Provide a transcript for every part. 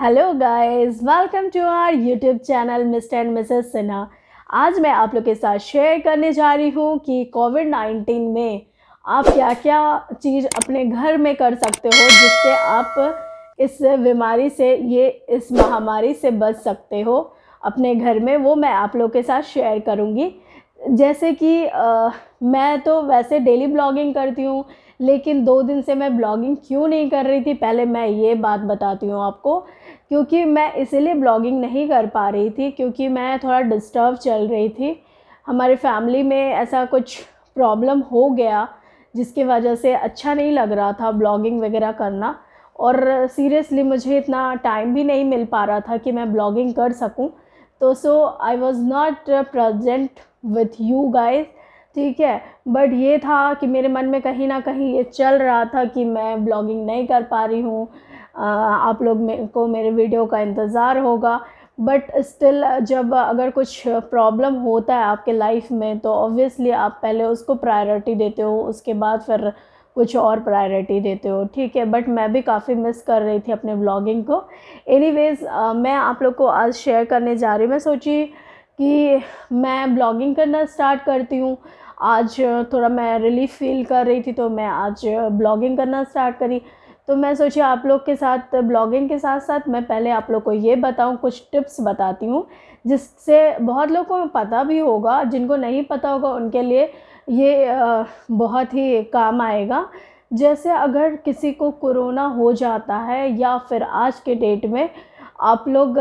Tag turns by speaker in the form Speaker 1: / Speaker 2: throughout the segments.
Speaker 1: hello guys welcome to our YouTube channel Mr and Mrs Sinha आज मैं आप लोग के साथ शेयर करने जा रही हूँ कि कोविड नाइन्टीन में आप क्या क्या चीज़ अपने घर में कर सकते हो जिससे आप इस बीमारी से ये इस महामारी से बच सकते हो अपने घर में वो मैं आप लोग के साथ शेयर करूँगी जैसे कि आ, मैं तो वैसे डेली ब्लॉगिंग करती हूँ लेकिन दो दिन से मैं ब्लॉगिंग क्यों नहीं कर रही थी पहले मैं ये बात बताती हूँ आपको क्योंकि मैं इसीलिए ब्लॉगिंग नहीं कर पा रही थी क्योंकि मैं थोड़ा डिस्टर्ब चल रही थी हमारे फैमिली में ऐसा कुछ प्रॉब्लम हो गया जिसकी वजह से अच्छा नहीं लग रहा था ब्लॉगिंग वगैरह करना और सीरियसली मुझे इतना टाइम भी नहीं मिल पा रहा था कि मैं ब्लॉगिंग कर सकूं तो so I was not present with you guys ठीक है बट ये था कि मेरे मन में कहीं ना कहीं ये चल रहा था कि मैं ब्लॉगिंग नहीं कर पा रही हूँ आप लोग मे को मेरे वीडियो का इंतज़ार होगा बट स्टिल जब अगर कुछ प्रॉब्लम होता है आपके लाइफ में तो ऑब्वियसली आप पहले उसको प्रायोरिटी देते हो उसके बाद फिर कुछ और प्रायोरिटी देते हो ठीक है बट मैं भी काफ़ी मिस कर रही थी अपने ब्लॉगिंग को एनीवेज़ मैं आप लोग को आज शेयर करने जा रही हूँ मैं सोची कि मैं ब्लॉगिंग करना स्टार्ट करती हूँ आज थोड़ा मैं रिलीफ फील कर रही थी तो मैं आज ब्लॉगिंग करना स्टार्ट करी तो मैं सोची आप लोग के साथ ब्लॉगिंग के साथ साथ मैं पहले आप लोग को ये बताऊँ कुछ टिप्स बताती हूँ जिससे बहुत लोगों को पता भी होगा जिनको नहीं पता होगा उनके लिए ये बहुत ही काम आएगा जैसे अगर किसी को कोरोना हो जाता है या फिर आज के डेट में आप लोग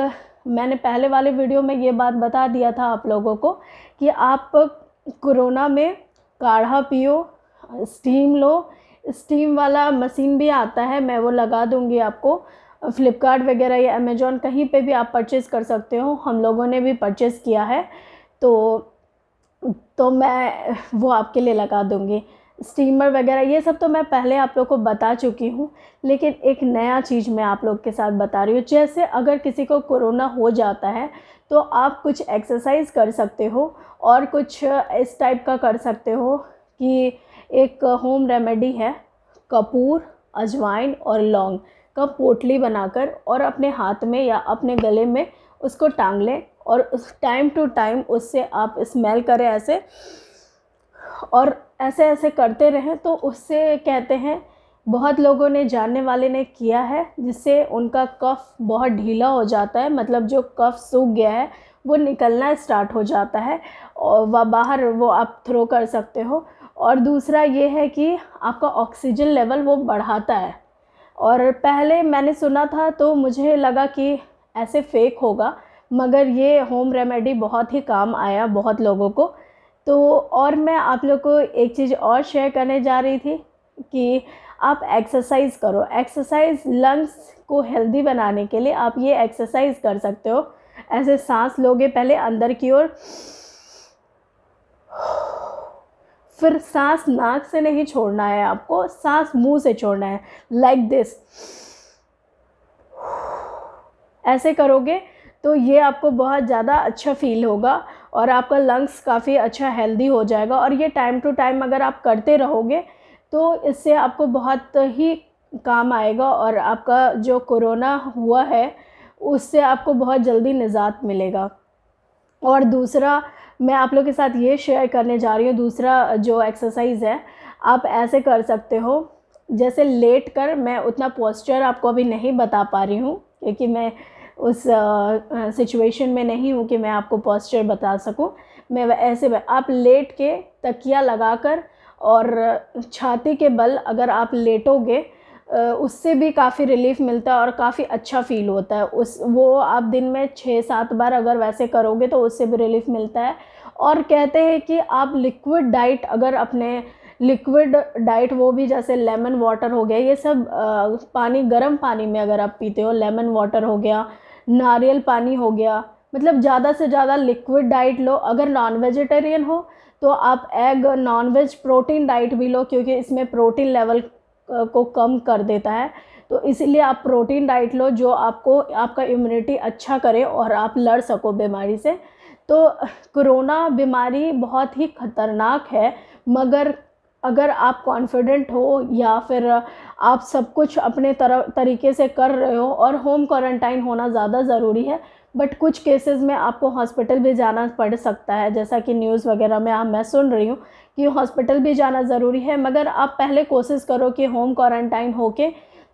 Speaker 1: मैंने पहले वाले वीडियो में ये बात बता दिया था आप लोगों को कि आप कोरोना में काढ़ा पियो स्टीम लो स्टीम वाला मशीन भी आता है मैं वो लगा दूँगी आपको फ्लिपकार्ट वगैरह या अमेज़ोन कहीं पे भी आप परचेज़ कर सकते हो हम लोगों ने भी परचेज़ किया है तो तो मैं वो आपके लिए लगा दूँगी स्टीमर वगैरह ये सब तो मैं पहले आप लोग को बता चुकी हूँ लेकिन एक नया चीज़ मैं आप लोग के साथ बता रही हूँ जैसे अगर किसी को कोरोना हो जाता है तो आप कुछ एक्सरसाइज कर सकते हो और कुछ इस टाइप का कर सकते हो कि एक होम रेमेडी है कपूर अजवाइन और लौंग का पोटली बनाकर और अपने हाथ में या अपने गले में उसको टांग लें और उस टाइम टू टाइम उससे आप स्मेल करें ऐसे और ऐसे ऐसे करते रहें तो उससे कहते हैं बहुत लोगों ने जानने वाले ने किया है जिससे उनका कफ बहुत ढीला हो जाता है मतलब जो कफ सूख गया है वो निकलना स्टार्ट हो जाता है और वह बाहर वो आप थ्रो कर सकते हो और दूसरा ये है कि आपका ऑक्सीजन लेवल वो बढ़ाता है और पहले मैंने सुना था तो मुझे लगा कि ऐसे फेक होगा मगर ये होम रेमेडी बहुत ही काम आया बहुत लोगों को तो और मैं आप लोग को एक चीज़ और शेयर करने जा रही थी कि आप एक्सरसाइज करो एक्सरसाइज लंग्स को हेल्दी बनाने के लिए आप ये एक्सरसाइज कर सकते हो ऐसे सांस लोगे पहले अंदर की ओर फिर सांस नाक से नहीं छोड़ना है आपको सांस मुंह से छोड़ना है लाइक like दिस ऐसे करोगे तो ये आपको बहुत ज़्यादा अच्छा फील होगा और आपका लंग्स काफ़ी अच्छा हेल्दी हो जाएगा और ये टाइम टू टाइम अगर आप करते रहोगे तो इससे आपको बहुत ही काम आएगा और आपका जो कोरोना हुआ है उससे आपको बहुत जल्दी निजात मिलेगा और दूसरा मैं आप लोग के साथ ये शेयर करने जा रही हूँ दूसरा जो एक्सरसाइज है आप ऐसे कर सकते हो जैसे लेट कर मैं उतना पोस्चर आपको अभी नहीं बता पा रही हूँ क्योंकि मैं उस सिचुएशन में नहीं हूँ कि मैं आपको पॉस्चर बता सकूँ मैं ऐसे आप लेट के तकिया लगाकर और छाती के बल अगर आप लेटोगे उससे भी काफ़ी रिलीफ मिलता है और काफ़ी अच्छा फील होता है उस वो आप दिन में छः सात बार अगर वैसे करोगे तो उससे भी रिलीफ मिलता है और कहते हैं कि आप लिक्विड डाइट अगर अपने लिक्विड डाइट वो भी जैसे लेमन वाटर हो गया ये सब पानी गर्म पानी में अगर आप पीते हो लेमन वाटर हो गया नारियल पानी हो गया मतलब ज़्यादा से ज़्यादा लिक्विड डाइट लो अगर नॉन वेजिटेरियन हो तो आप egg non veg protein diet भी लो क्योंकि इसमें प्रोटीन लेवल को कम कर देता है तो इसीलिए आप प्रोटीन डाइट लो जो आपको आपका इम्यूनिटी अच्छा करे और आप लड़ सको बीमारी से तो कोरोना बीमारी बहुत ही ख़तरनाक है मगर अगर आप कॉन्फिडेंट हो या फिर आप सब कुछ अपने तरह तरीके से कर रहे हो और होम क्वारंटाइन होना ज़्यादा ज़रूरी है बट कुछ केसेस में आपको हॉस्पिटल भी जाना पड़ सकता है जैसा कि न्यूज़ वगैरह में आप मैं सुन रही हूँ कि हॉस्पिटल भी जाना ज़रूरी है मगर आप पहले कोशिश करो कि होम क्वारंटाइन होके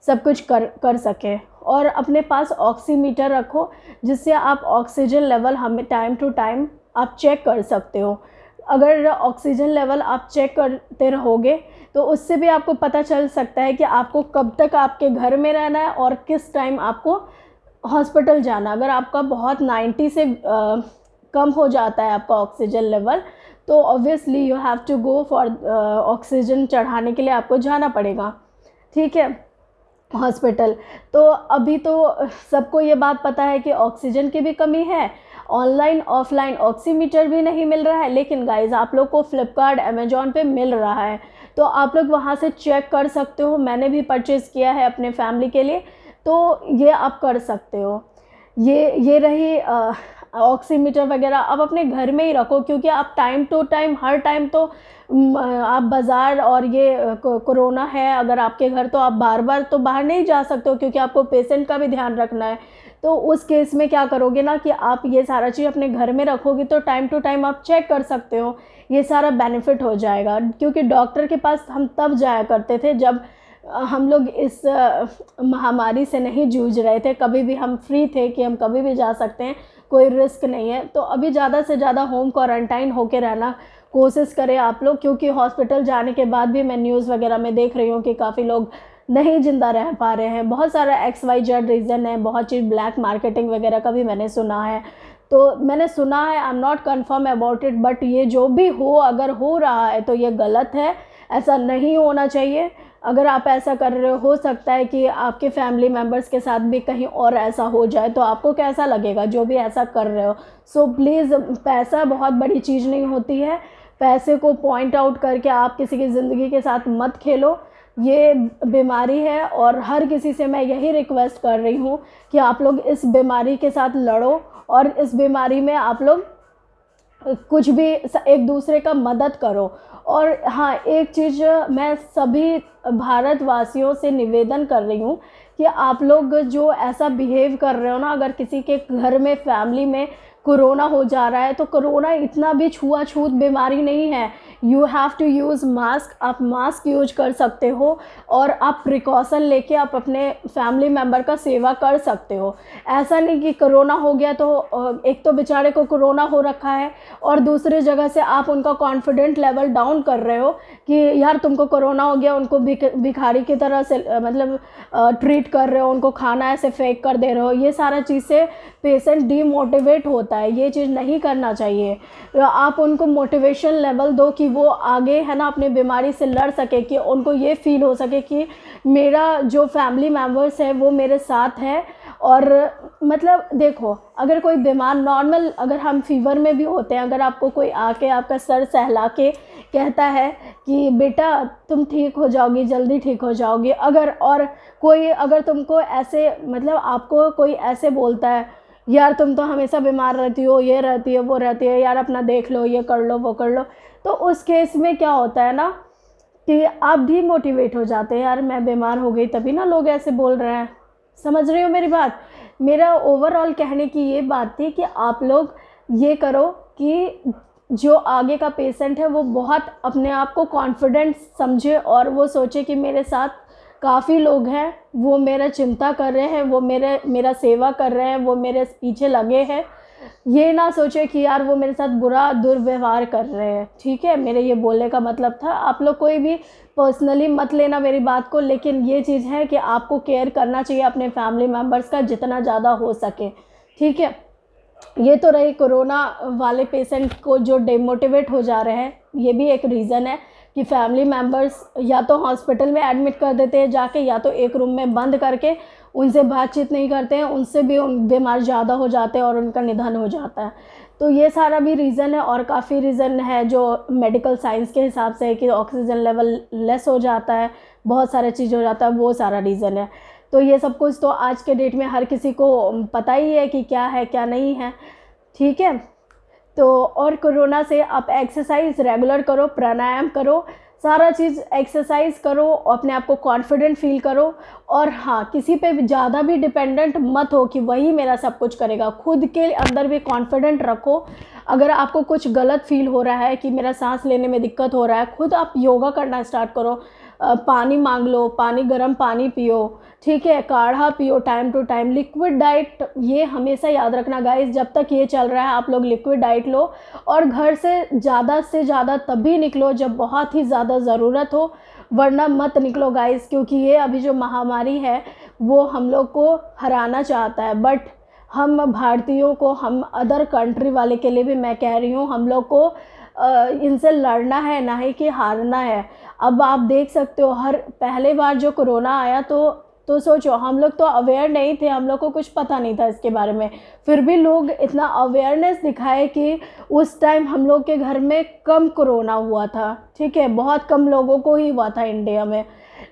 Speaker 1: सब कुछ कर कर सकें और अपने पास ऑक्सीमीटर रखो जिससे आप ऑक्सीजन लेवल हमें टाइम टू टाइम आप चेक कर सकते हो अगर ऑक्सीजन लेवल आप चेक करते रहोगे तो उससे भी आपको पता चल सकता है कि आपको कब तक आपके घर में रहना है और किस टाइम आपको हॉस्पिटल जाना अगर आपका बहुत 90 से आ, कम हो जाता है आपका ऑक्सीजन लेवल तो obviously you have to go for oxygen चढ़ाने के लिए आपको जाना पड़ेगा ठीक है हॉस्पिटल तो अभी तो सबको ये बात पता है कि ऑक्सीजन की भी कमी है ऑनलाइन ऑफलाइन ऑक्सीमीटर भी नहीं मिल रहा है लेकिन गाइज आप लोग को फ्लिपकार्ट अमेजोन पे मिल रहा है तो आप लोग वहाँ से चेक कर सकते हो मैंने भी परचेज़ किया है अपने फैमिली के लिए तो ये आप कर सकते हो ये ये रही ऑक्सीमीटर वगैरह आप अपने घर में ही रखो क्योंकि आप टाइम टू टाइम हर टाइम तो आप बाज़ार और ये कोरोना है अगर आपके घर तो आप बार बार तो बाहर नहीं जा सकते हो क्योंकि आपको पेशेंट का भी ध्यान रखना है तो उस केस में क्या करोगे ना कि आप ये सारा चीज़ अपने घर में रखोगे तो टाइम टू टाइम आप चेक कर सकते हो ये सारा बेनिफिट हो जाएगा क्योंकि डॉक्टर के पास हम तब जाया करते थे जब हम लोग इस महामारी से नहीं जूझ रहे थे कभी भी हम फ्री थे कि हम कभी भी जा सकते हैं कोई रिस्क नहीं है तो अभी ज़्यादा से ज़्यादा होम क्वारंटाइन होकर रहना कोशिश करें आप लोग क्योंकि हॉस्पिटल जाने के बाद भी मैं न्यूज़ वगैरह में देख रही हूँ कि काफ़ी लोग नहीं ज़िंदा रह पा रहे हैं बहुत सारा एक्स वाई जेड रीज़न है बहुत चीज़ ब्लैक मार्केटिंग वगैरह का भी मैंने सुना है तो मैंने सुना है I am not confirm about it but ये जो भी हो अगर हो रहा है तो ये गलत है ऐसा नहीं होना चाहिए अगर आप ऐसा कर रहे हो हो सकता है कि आपके फैमिली मेम्बर्स के साथ भी कहीं और ऐसा हो जाए तो आपको कैसा लगेगा जो भी ऐसा कर रहे हो सो so, प्लीज़ पैसा बहुत बड़ी चीज़ नहीं होती है पैसे को पॉइंट आउट करके आप किसी की ज़िंदगी के साथ मत खेलो ये बीमारी है और हर किसी से मैं यही रिक्वेस्ट कर रही हूँ कि आप लोग इस बीमारी के साथ लड़ो और इस बीमारी में आप लोग कुछ भी एक दूसरे का मदद करो और हाँ एक चीज़ मैं सभी भारतवासियों से निवेदन कर रही हूँ कि आप लोग जो ऐसा बिहेव कर रहे हो ना अगर किसी के घर में फैमिली में कोरोना हो जा रहा है तो कोरोना इतना भी छुआछूत बीमारी नहीं है you have to use mask आप मास्क यूज कर सकते हो और आप प्रिकॉशन लेके आप अपने फैमिली मेम्बर का सेवा कर सकते हो ऐसा नहीं कि कोरोना हो गया तो एक तो बेचारे को कोरोना हो रखा है और दूसरी जगह से आप उनका कॉन्फिडेंट लेवल डाउन कर रहे हो कि यार तुमको कोरोना हो गया उनको भिखारी की तरह से मतलब ट्रीट कर रहे हो उनको खाना ऐसे फेंक कर दे रहे हो ये सारा चीज़ से पेशेंट डीमोटिवेट होता है होता है ये चीज़ नहीं करना चाहिए आप उनको मोटिवेशन लेवल दो कि वो आगे है ना अपने बीमारी से लड़ सके कि उनको ये फील हो सके कि मेरा जो फैमिली मेम्बर्स है वो मेरे साथ है और मतलब देखो अगर कोई बीमार नॉर्मल अगर हम फीवर में भी होते हैं अगर आपको कोई आके आपका सर सहला के कहता है कि बेटा तुम ठीक हो जाओगी जल्दी ठीक हो जाओगी अगर और कोई अगर तुमको ऐसे मतलब आपको कोई ऐसे बोलता है यार तुम तो हमेशा बीमार रहती हो ये रहती है वो रहती है यार अपना देख लो ये कर लो वो कर लो तो उस केस में क्या होता है ना कि आप भी मोटिवेट हो जाते हैं यार मैं बीमार हो गई तभी ना लोग ऐसे बोल रहे हैं समझ रही हो मेरी बात मेरा ओवरऑल कहने की ये बात थी कि आप लोग ये करो कि जो आगे का पेशेंट है वो बहुत अपने आप को कॉन्फिडेंट समझे और वो सोचे कि मेरे साथ काफ़ी लोग हैं वो मेरा चिंता कर रहे हैं वो मेरे मेरा सेवा कर रहे हैं वो मेरे पीछे लगे हैं ये ना सोचे कि यार वो मेरे साथ बुरा दुर्व्यवहार कर रहे हैं ठीक है मेरे ये बोलने का मतलब था आप लोग कोई भी पर्सनली मत लेना मेरी बात को लेकिन ये चीज़ है कि आपको केयर करना चाहिए अपने फैमिली मेम्बर्स का जितना ज़्यादा हो सके ठीक है ये तो रही कोरोना वाले पेशेंट को जो डिमोटिवेट हो जा रहे हैं ये भी एक रीज़न है कि फैमिली मेम्बर्स या तो हॉस्पिटल में एडमिट कर देते हैं जाके या तो एक रूम में बंद करके उनसे बातचीत नहीं करते हैं उनसे भी उन बीमार ज़्यादा हो जाते हैं और उनका निधन हो जाता है तो ये सारा भी रीज़न है और काफ़ी रीज़न है जो मेडिकल साइंस के हिसाब से है कि ऑक्सीजन लेवल लेस हो जाता है बहुत सारा चीज़ हो जाता है वो सारा रीज़न है तो ये सब कुछ तो आज के डेट में हर किसी को पता ही है कि क्या है क्या नहीं है ठीक है तो और कोरोना से आप एक्सरसाइज रेगुलर करो प्राणायाम करो सारा चीज़ एक्सरसाइज करो अपने आप को कॉन्फिडेंट फील करो और हाँ किसी पे ज़्यादा भी डिपेंडेंट मत हो कि वही मेरा सब कुछ करेगा खुद के अंदर भी कॉन्फिडेंट रखो अगर आपको कुछ गलत फील हो रहा है कि मेरा सांस लेने में दिक्कत हो रहा है खुद आप योगा करना स्टार्ट करो पानी मांग लो पानी गर्म पानी पियो ठीक है काढ़ा पियो time to time liquid diet ये हमेशा याद रखना गाइस जब तक ये चल रहा है आप लोग लिक्विड डाइट लो और घर से ज़्यादा से ज़्यादा तभी निकलो जब बहुत ही ज़्यादा ज़रूरत हो वरना मत निकलो गाइस क्योंकि ये अभी जो महामारी है वो हम लोग को हराना चाहता है बट हम भारतीयों को हम अदर कंट्री वाले के लिए भी मैं कह रही हूँ हम लोग को इनसे लड़ना है ना ही कि हारना है अब आप देख सकते हो हर पहले बार जो कोरोना आया तो तो सोचो हम लोग तो अवेयर नहीं थे हम लोग को कुछ पता नहीं था इसके बारे में फिर भी लोग इतना अवेयरनेस दिखाए कि उस टाइम हम लोग के घर में कम कोरोना हुआ था ठीक है बहुत कम लोगों को ही हुआ था इंडिया में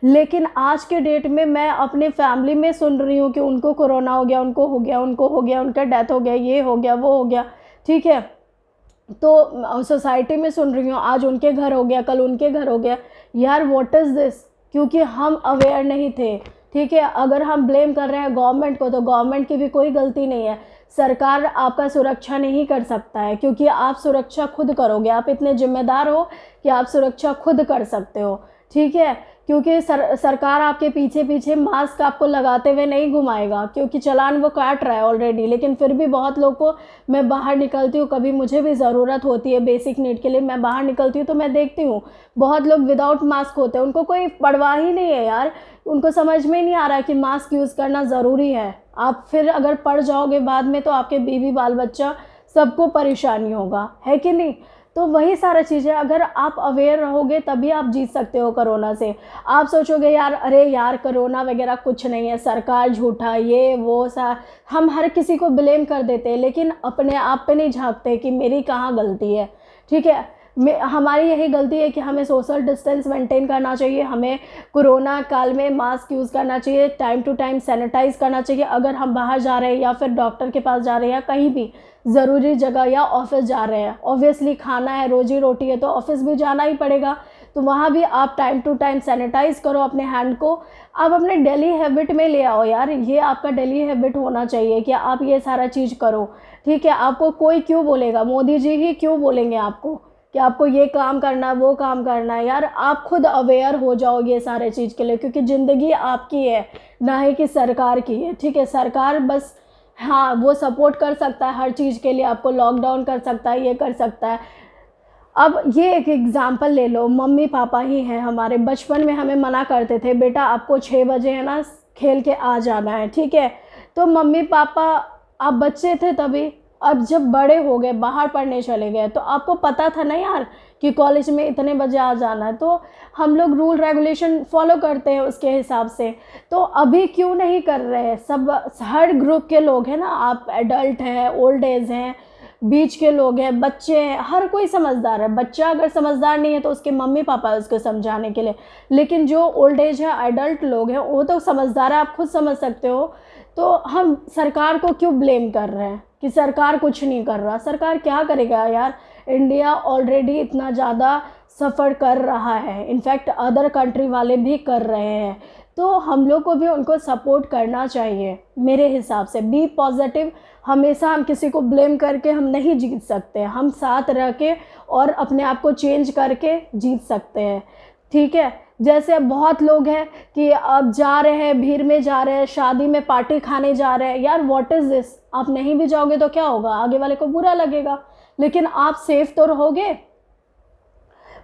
Speaker 1: लेकिन आज के डेट में मैं अपने फैमिली में सुन रही हूँ कि उनको कोरोना हो गया उनको हो गया उनको हो गया उनका डेथ हो गया ये हो गया वो हो गया ठीक है तो सोसाइटी में सुन रही हूँ आज उनके घर हो गया कल उनके घर हो गया यार व्हाट इज़ दिस क्योंकि हम अवेयर नहीं थे ठीक है अगर हम ब्लेम कर रहे हैं गवर्नमेंट को तो गवर्नमेंट की भी कोई गलती नहीं है सरकार आपका सुरक्षा नहीं कर सकता है क्योंकि आप सुरक्षा खुद करोगे आप इतने जिम्मेदार हो कि आप सुरक्षा खुद कर सकते हो ठीक है क्योंकि सर सरकार आपके पीछे पीछे मास्क आपको लगाते हुए नहीं घुमाएगा क्योंकि चलान वो काट रहा है ऑलरेडी लेकिन फिर भी बहुत लोग को मैं बाहर निकलती हूँ कभी मुझे भी ज़रूरत होती है बेसिक नीड के लिए मैं बाहर निकलती हूँ तो मैं देखती हूँ बहुत लोग विदाउट मास्क होते हैं उनको कोई परवाह ही नहीं है यार उनको समझ में नहीं आ रहा कि मास्क यूज़ करना ज़रूरी है आप फिर अगर पड़ जाओगे बाद में तो आपके बीवी बाल बच्चा सबको परेशानी होगा है कि नहीं तो वही सारा चीज़ है अगर आप अवेयर रहोगे तभी आप जीत सकते हो करोना से आप सोचोगे यार अरे यार करोना वगैरह कुछ नहीं है सरकार झूठा ये वो सा हम हर किसी को ब्लेम कर देते हैं लेकिन अपने आप पे नहीं झांकते कि मेरी कहाँ गलती है ठीक है हमारी यही गलती है कि हमें सोशल डिस्टेंस मेंटेन करना चाहिए हमें कोरोना काल में मास्क यूज़ करना चाहिए टाइम टू टाइम सैनिटाइज करना चाहिए अगर हम बाहर जा रहे हैं या फिर डॉक्टर के पास जा रहे हैं या कहीं भी ज़रूरी जगह या ऑफिस जा रहे हैं ऑब्वियसली खाना है रोजी रोटी है तो ऑफिस भी जाना ही पड़ेगा तो वहाँ भी आप टाइम टू टाइम सैनिटाइज़ करो अपने हैंड को आप अपने डेली हैबिट में ले आओ यार ये आपका डेली हैबिट होना चाहिए कि आप ये सारा चीज़ करो ठीक है आपको कोई क्यों बोलेगा मोदी जी ही क्यों बोलेंगे आपको कि आपको ये काम करना है वो काम करना है यार आप खुद अवेयर हो जाओ ये सारे चीज़ के लिए क्योंकि ज़िंदगी आपकी है ना ही कि सरकार की है ठीक है सरकार बस हाँ वो सपोर्ट कर सकता है हर चीज़ के लिए आपको लॉकडाउन कर सकता है ये कर सकता है अब ये एक एग्ज़ाम्पल ले लो मम्मी पापा ही हैं हमारे बचपन में हमें मना करते थे बेटा आपको छः बजे है ना खेल के आ जाना है ठीक है तो मम्मी पापा आप बच्चे थे तभी अब जब बड़े हो गए बाहर पढ़ने चले गए तो आपको पता था ना यार कि कॉलेज में इतने बजे आ जाना है तो हम लोग रूल रेगुलेशन फॉलो करते हैं उसके हिसाब से तो अभी क्यों नहीं कर रहे हैं सब हर ग्रुप के लोग हैं ना आप एडल्ट हैं ओल्ड एज हैं बीच के लोग हैं बच्चे हैं हर कोई समझदार है बच्चा अगर समझदार नहीं है तो उसके मम्मी पापा है उसको समझाने के लिए लेकिन जो ओल्ड एज है एडल्ट लोग हैं वो तो समझदार है आप खुद समझ सकते हो तो हम सरकार को क्यों ब्लेम कर रहे हैं कि सरकार कुछ नहीं कर रहा सरकार क्या करेगा यार इंडिया ऑलरेडी इतना ज़्यादा सफ़र कर रहा है इनफैक्ट अदर कंट्री वाले भी कर रहे हैं तो हम लोग को भी उनको सपोर्ट करना चाहिए मेरे हिसाब से बी पॉजिटिव हमेशा हम किसी को ब्लेम करके हम नहीं जीत सकते हम साथ रह के और अपने आप को चेंज करके जीत सकते हैं ठीक है जैसे बहुत लोग हैं कि अब जा रहे हैं भीड़ में जा रहे हैं शादी में पार्टी खाने जा रहे हैं यार व्हाट इज़ दिस आप नहीं भी जाओगे तो क्या होगा आगे वाले को बुरा लगेगा लेकिन आप सेफ तो रहोगे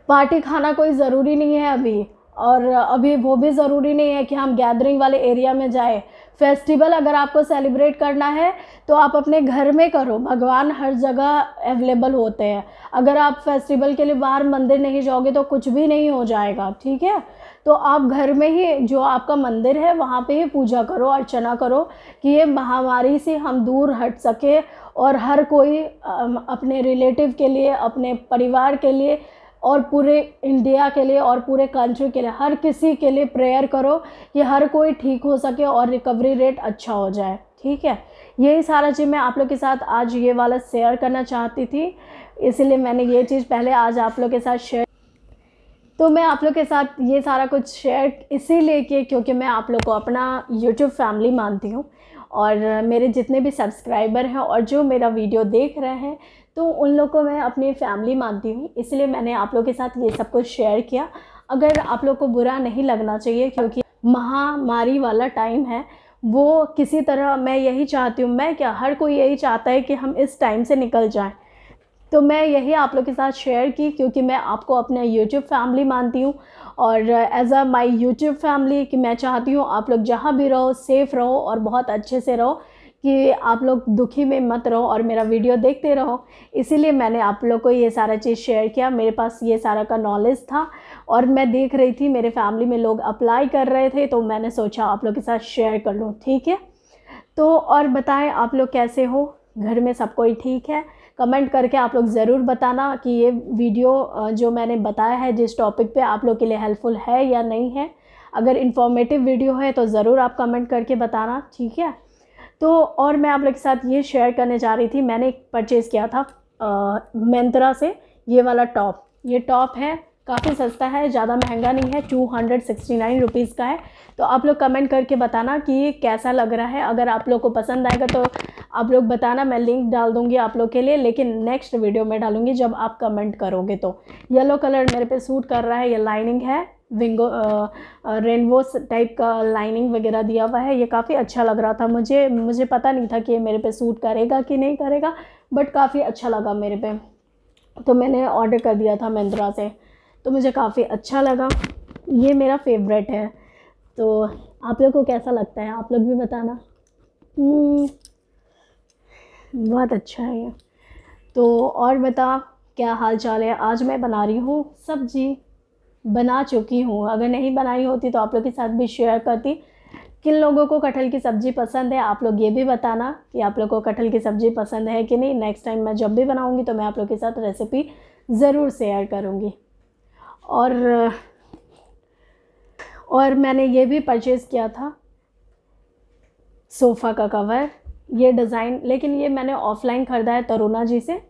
Speaker 1: पार्टी खाना कोई ज़रूरी नहीं है अभी और अभी वो भी ज़रूरी नहीं है कि हम गैदरिंग वाले एरिया में जाए फेस्टिवल अगर आपको सेलिब्रेट करना है तो आप अपने घर में करो भगवान हर जगह अवेलेबल होते हैं अगर आप फेस्टिवल के लिए बाहर मंदिर नहीं जाओगे तो कुछ भी नहीं हो जाएगा ठीक है तो आप घर में ही जो आपका मंदिर है वहाँ पे ही पूजा करो अर्चना करो कि ये महामारी से हम दूर हट सके और हर कोई अपने रिलेटिव के लिए अपने परिवार के लिए और पूरे इंडिया के लिए और पूरे कंट्री के लिए हर किसी के लिए प्रेयर करो कि हर कोई ठीक हो सके और रिकवरी रेट अच्छा हो जाए ठीक है यही सारा चीज़ मैं आप लोग के साथ आज ये वाला शेयर करना चाहती थी इसीलिए मैंने ये चीज़ पहले आज आप लोग के साथ शेयर तो मैं आप लोग के साथ ये सारा कुछ शेयर इसीलिए किए क्योंकि मैं आप लोग को अपना यूट्यूब फैमिली मानती हूँ और मेरे जितने भी सब्सक्राइबर हैं और जो मेरा वीडियो देख रहे हैं तो उन लोग को मैं अपनी फैमिली मानती हूँ इसलिए मैंने आप लोग के साथ ये सब कुछ शेयर किया अगर आप लोग को बुरा नहीं लगना चाहिए क्योंकि महामारी वाला टाइम है वो किसी तरह मैं यही चाहती हूँ मैं क्या हर कोई यही चाहता है कि हम इस टाइम से निकल जाएँ तो मैं यही आप लोग के साथ शेयर की क्योंकि मैं आपको अपने यूट्यूब फैमिली मानती हूँ और as a my YouTube family कि मैं चाहती हूँ आप लोग जहाँ भी रहो सेफ़ रहो और बहुत अच्छे से रहो कि आप लोग दुखी में मत रहो और मेरा वीडियो देखते रहो इसीलिए मैंने आप लोग को ये सारा चीज़ शेयर किया मेरे पास ये सारा का नॉलेज था और मैं देख रही थी मेरे फैमिली में लोग अप्लाई कर रहे थे तो मैंने सोचा आप लोग के साथ शेयर कर लूँ ठीक है तो और बताएं आप लोग कैसे हो घर में सब कोई ठीक है कमेंट करके आप लोग ज़रूर बताना कि ये वीडियो जो मैंने बताया है जिस टॉपिक पे आप लोग के लिए हेल्पफुल है या नहीं है अगर इन्फॉर्मेटिव वीडियो है तो ज़रूर आप कमेंट करके बताना ठीक है तो और मैं आप लोग के साथ ये शेयर करने जा रही थी मैंने एक परचेज़ किया था मैंत्रा से ये वाला टॉप ये टॉप है काफ़ी सस्ता है ज़्यादा महंगा नहीं है two hundred sixty nine rupees का है तो आप लोग कमेंट करके बताना कि ये कैसा लग रहा है अगर आप लोग को पसंद आएगा तो आप लोग बताना मैं लिंक डाल दूँगी आप लोग के लिए लेकिन नेक्स्ट वीडियो में डालूँगी जब आप कमेंट करोगे तो येलो कलर मेरे पे सूट कर रहा है ये लाइनिंग है विंगो रेनबो टाइप का लाइनिंग वगैरह दिया हुआ है ये काफ़ी अच्छा लग रहा था मुझे मुझे पता नहीं था कि ये मेरे पे सूट करेगा कि नहीं करेगा बट काफ़ी अच्छा लगा मेरे पे तो मैंने ऑर्डर कर दिया था मिंत्रा से तो मुझे काफ़ी अच्छा लगा ये मेरा फेवरेट है तो आप लोग को कैसा लगता है आप लोग भी बताना हम्म, बहुत अच्छा है ये तो और बता क्या हाल चाल है आज मैं बना रही हूँ सब्जी बना चुकी हूँ अगर नहीं बनाई होती तो आप लोग के साथ भी शेयर करती किन लोगों को कटहल की सब्ज़ी पसंद है आप लोग ये भी बताना कि आप लोग को कटहल की सब्ज़ी पसंद है कि नहीं नेक्स्ट टाइम मैं जब भी बनाऊँगी तो मैं आप लोग के साथ रेसिपी ज़रूर शेयर करूँगी और और मैंने ये भी परचेज़ किया था सोफ़ा का कवर ये डिज़ाइन लेकिन ये मैंने ऑफ़लाइन ख़रीदा है तरुणा जी से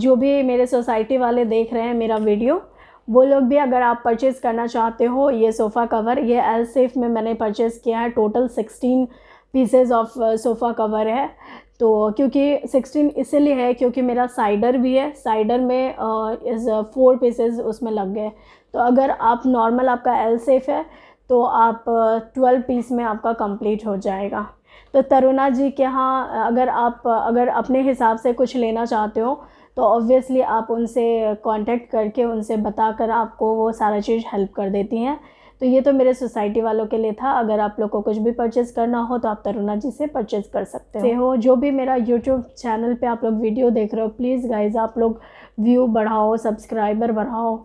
Speaker 1: जो भी मेरे सोसाइटी वाले देख रहे हैं मेरा वीडियो वो लोग भी अगर आप परचेज़ करना चाहते हो ये सोफ़ा कवर ये एल सेफ में मैंने परचेज़ किया है total sixteen pieces of sofa cover है तो क्योंकि सिक्सटीन इसीलिए है क्योंकि मेरा साइडर भी है साइडर में फोर पीसेज उसमें लग गए तो अगर आप नॉर्मल आपका एल सेफ है तो आप ट्वेल्व पीस में आपका कंप्लीट हो जाएगा तो तरुणा जी के यहाँ अगर आप अगर अपने हिसाब से कुछ लेना चाहते हो तो ऑब्वियसली आप उनसे कांटेक्ट करके उनसे बता कर आपको वो सारा चीज़ हेल्प कर देती हैं तो ये तो मेरे सोसाइटी वालों के लिए था अगर आप लोग को कुछ भी परचेज़ करना हो तो आप तरुणा जी से परचेज़ कर सकते हो जो भी मेरा यूट्यूब चैनल पर आप लोग वीडियो देख रहे हो प्लीज़ गाइज आप लोग व्यू बढ़ाओ सब्सक्राइबर बढ़ाओ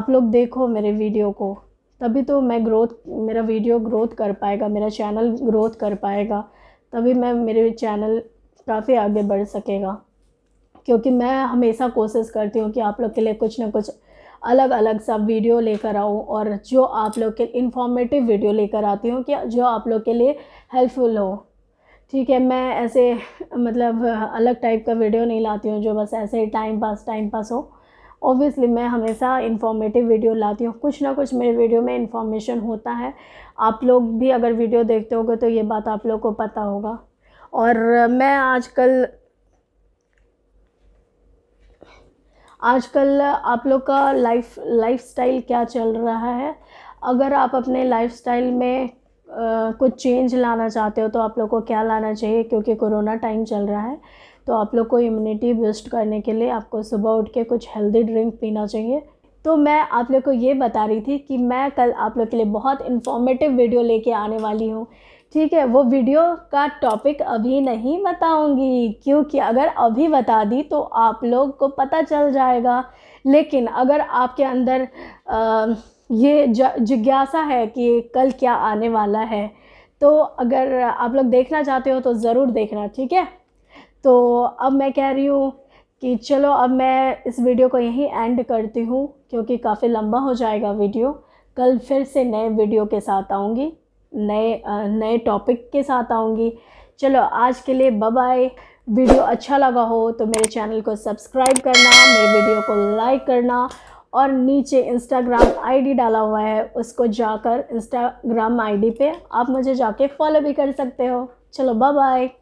Speaker 1: आप लोग देखो मेरे वीडियो को तभी तो मैं ग्रोथ मेरा वीडियो ग्रोथ कर पाएगा मेरा चैनल ग्रोथ कर पाएगा तभी मैं मेरे चैनल काफ़ी आगे बढ़ सकेगा क्योंकि मैं हमेशा कोशिश करती हूँ कि आप लोग के लिए कुछ ना कुछ अलग अलग सब वीडियो लेकर आऊँ और जो आप लोग के इन्फॉर्मेटिव वीडियो लेकर आती हूँ कि जो आप लोग के लिए हेल्पफुल हो ठीक है मैं ऐसे मतलब अलग टाइप का वीडियो नहीं लाती हूँ जो बस ऐसे टाइम पास टाइम पास हो ऑब्वियसली मैं हमेशा इन्फॉर्मेटिव वीडियो लाती हूँ कुछ ना कुछ मेरे वीडियो में इंफॉर्मेशन होता है आप लोग भी अगर वीडियो देखते होगे तो ये बात आप लोग को पता होगा और मैं आजकल आजकल आप लोग का लाइफ लाइफस्टाइल क्या चल रहा है अगर आप अपने लाइफस्टाइल में आ, कुछ चेंज लाना चाहते हो तो आप लोग को क्या लाना चाहिए क्योंकि कोरोना टाइम चल रहा है तो आप लोग को इम्यूनिटी बूस्ट करने के लिए आपको सुबह उठ के कुछ हेल्दी ड्रिंक पीना चाहिए तो मैं आप लोग को ये बता रही थी कि मैं कल आप लोग के लिए बहुत इन्फॉर्मेटिव वीडियो लेके आने वाली हूँ ठीक है वो वीडियो का टॉपिक अभी नहीं बताऊंगी क्योंकि अगर अभी बता दी तो आप लोग को पता चल जाएगा लेकिन अगर आपके अंदर आ, ये जिज्ञासा है कि कल क्या आने वाला है तो अगर आप लोग देखना चाहते हो तो ज़रूर देखना ठीक है तो अब मैं कह रही हूँ कि चलो अब मैं इस वीडियो को यहीं एंड करती हूँ क्योंकि काफ़ी लंबा हो जाएगा वीडियो कल फिर से नए वीडियो के साथ आऊँगी नए नए टॉपिक के साथ आऊँगी चलो आज के लिए बाय वीडियो अच्छा लगा हो तो मेरे चैनल को सब्सक्राइब करना मेरे वीडियो को लाइक करना और नीचे इंस्टाग्राम आईडी डाला हुआ है उसको जाकर इंस्टाग्राम आईडी पे आप मुझे जाके फॉलो भी कर सकते हो चलो बाय बाय